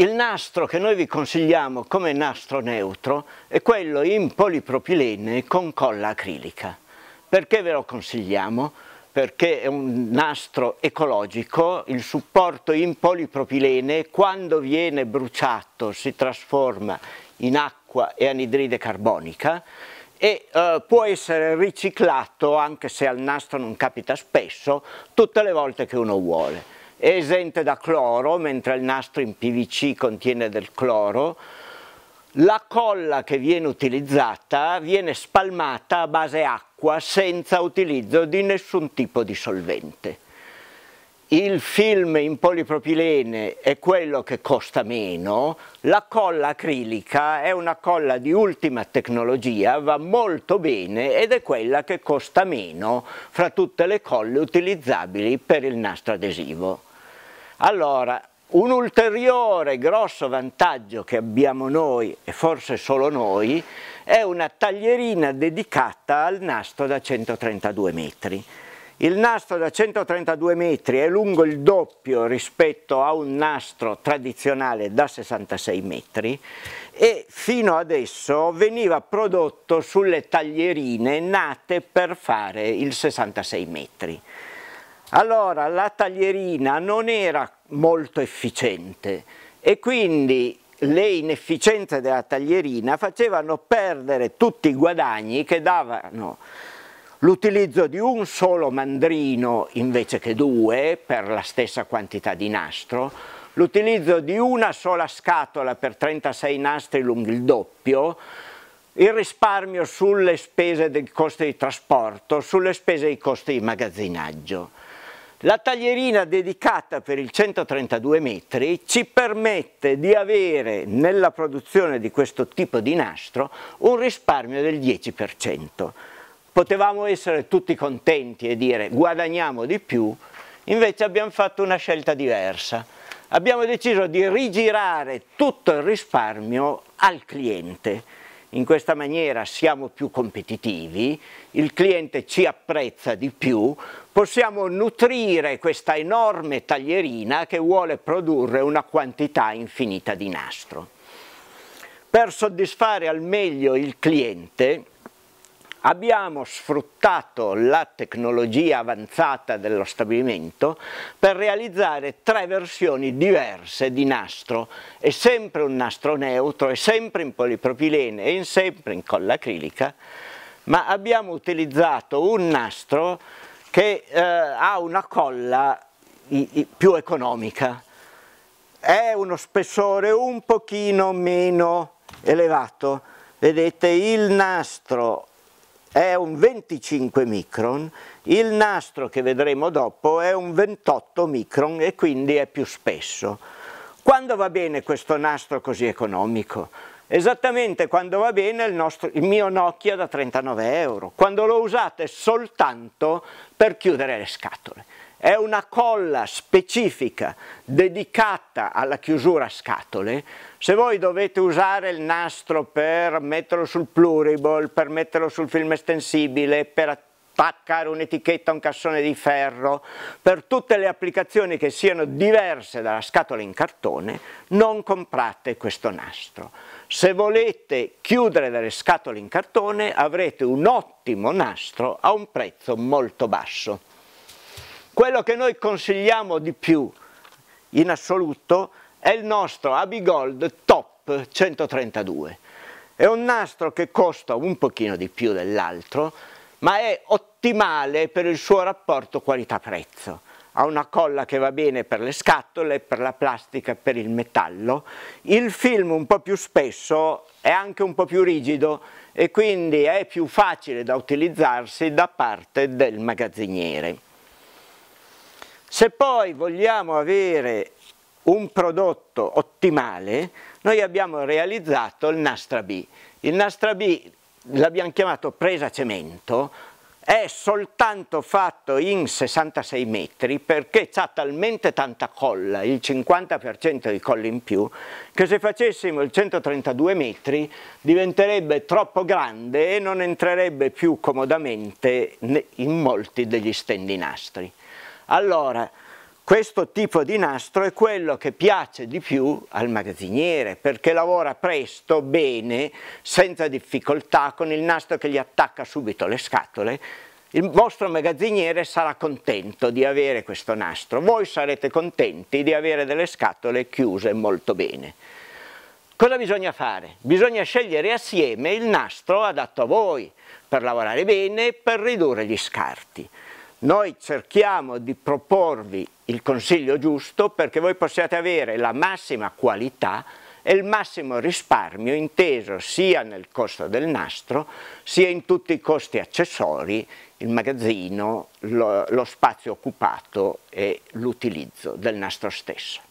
Il nastro che noi vi consigliamo come nastro neutro è quello in polipropilene con colla acrilica. Perché ve lo consigliamo? Perché è un nastro ecologico, il supporto in polipropilene quando viene bruciato si trasforma in acqua e anidride carbonica e eh, può essere riciclato, anche se al nastro non capita spesso, tutte le volte che uno vuole è esente da cloro, mentre il nastro in PVC contiene del cloro, la colla che viene utilizzata viene spalmata a base acqua senza utilizzo di nessun tipo di solvente. Il film in polipropilene è quello che costa meno, la colla acrilica è una colla di ultima tecnologia, va molto bene ed è quella che costa meno fra tutte le colle utilizzabili per il nastro adesivo. Allora, un ulteriore grosso vantaggio che abbiamo noi, e forse solo noi, è una taglierina dedicata al nastro da 132 metri. Il nastro da 132 metri è lungo il doppio rispetto a un nastro tradizionale da 66 metri e fino adesso veniva prodotto sulle taglierine nate per fare il 66 metri. Allora la taglierina non era molto efficiente e quindi le inefficienze della taglierina facevano perdere tutti i guadagni che davano l'utilizzo di un solo mandrino invece che due per la stessa quantità di nastro, l'utilizzo di una sola scatola per 36 nastri lungo il doppio, il risparmio sulle spese dei costi di trasporto, sulle spese dei costi di magazzinaggio. La taglierina dedicata per il 132 metri ci permette di avere nella produzione di questo tipo di nastro un risparmio del 10%. Potevamo essere tutti contenti e dire guadagniamo di più, invece abbiamo fatto una scelta diversa. Abbiamo deciso di rigirare tutto il risparmio al cliente in questa maniera siamo più competitivi, il cliente ci apprezza di più, possiamo nutrire questa enorme taglierina che vuole produrre una quantità infinita di nastro. Per soddisfare al meglio il cliente abbiamo sfruttato la tecnologia avanzata dello stabilimento per realizzare tre versioni diverse di nastro, è sempre un nastro neutro, è sempre in polipropilene e sempre in colla acrilica, ma abbiamo utilizzato un nastro che eh, ha una colla i, i, più economica, è uno spessore un pochino meno elevato, vedete il nastro è un 25 micron, il nastro che vedremo dopo è un 28 micron e quindi è più spesso. Quando va bene questo nastro così economico? Esattamente quando va bene il, nostro, il mio Nokia da 39 euro, quando lo usate soltanto per chiudere le scatole è una colla specifica dedicata alla chiusura scatole, se voi dovete usare il nastro per metterlo sul pluriball, per metterlo sul film estensibile, per attaccare un'etichetta a un cassone di ferro, per tutte le applicazioni che siano diverse dalla scatola in cartone, non comprate questo nastro. Se volete chiudere delle scatole in cartone avrete un ottimo nastro a un prezzo molto basso. Quello che noi consigliamo di più in assoluto è il nostro Abigold Top 132. È un nastro che costa un pochino di più dell'altro, ma è ottimale per il suo rapporto qualità-prezzo. Ha una colla che va bene per le scatole, per la plastica, per il metallo. Il film un po' più spesso è anche un po' più rigido e quindi è più facile da utilizzarsi da parte del magazziniere. Se poi vogliamo avere un prodotto ottimale, noi abbiamo realizzato il Nastra B. Il Nastra B l'abbiamo chiamato presa cemento, è soltanto fatto in 66 metri perché ha talmente tanta colla, il 50% di colla in più, che se facessimo il 132 metri diventerebbe troppo grande e non entrerebbe più comodamente in molti degli stendinastri. Allora, questo tipo di nastro è quello che piace di più al magazziniere perché lavora presto, bene, senza difficoltà, con il nastro che gli attacca subito le scatole. Il vostro magazziniere sarà contento di avere questo nastro, voi sarete contenti di avere delle scatole chiuse molto bene. Cosa bisogna fare? Bisogna scegliere assieme il nastro adatto a voi per lavorare bene e per ridurre gli scarti. Noi cerchiamo di proporvi il consiglio giusto perché voi possiate avere la massima qualità e il massimo risparmio inteso sia nel costo del nastro sia in tutti i costi accessori, il magazzino, lo, lo spazio occupato e l'utilizzo del nastro stesso.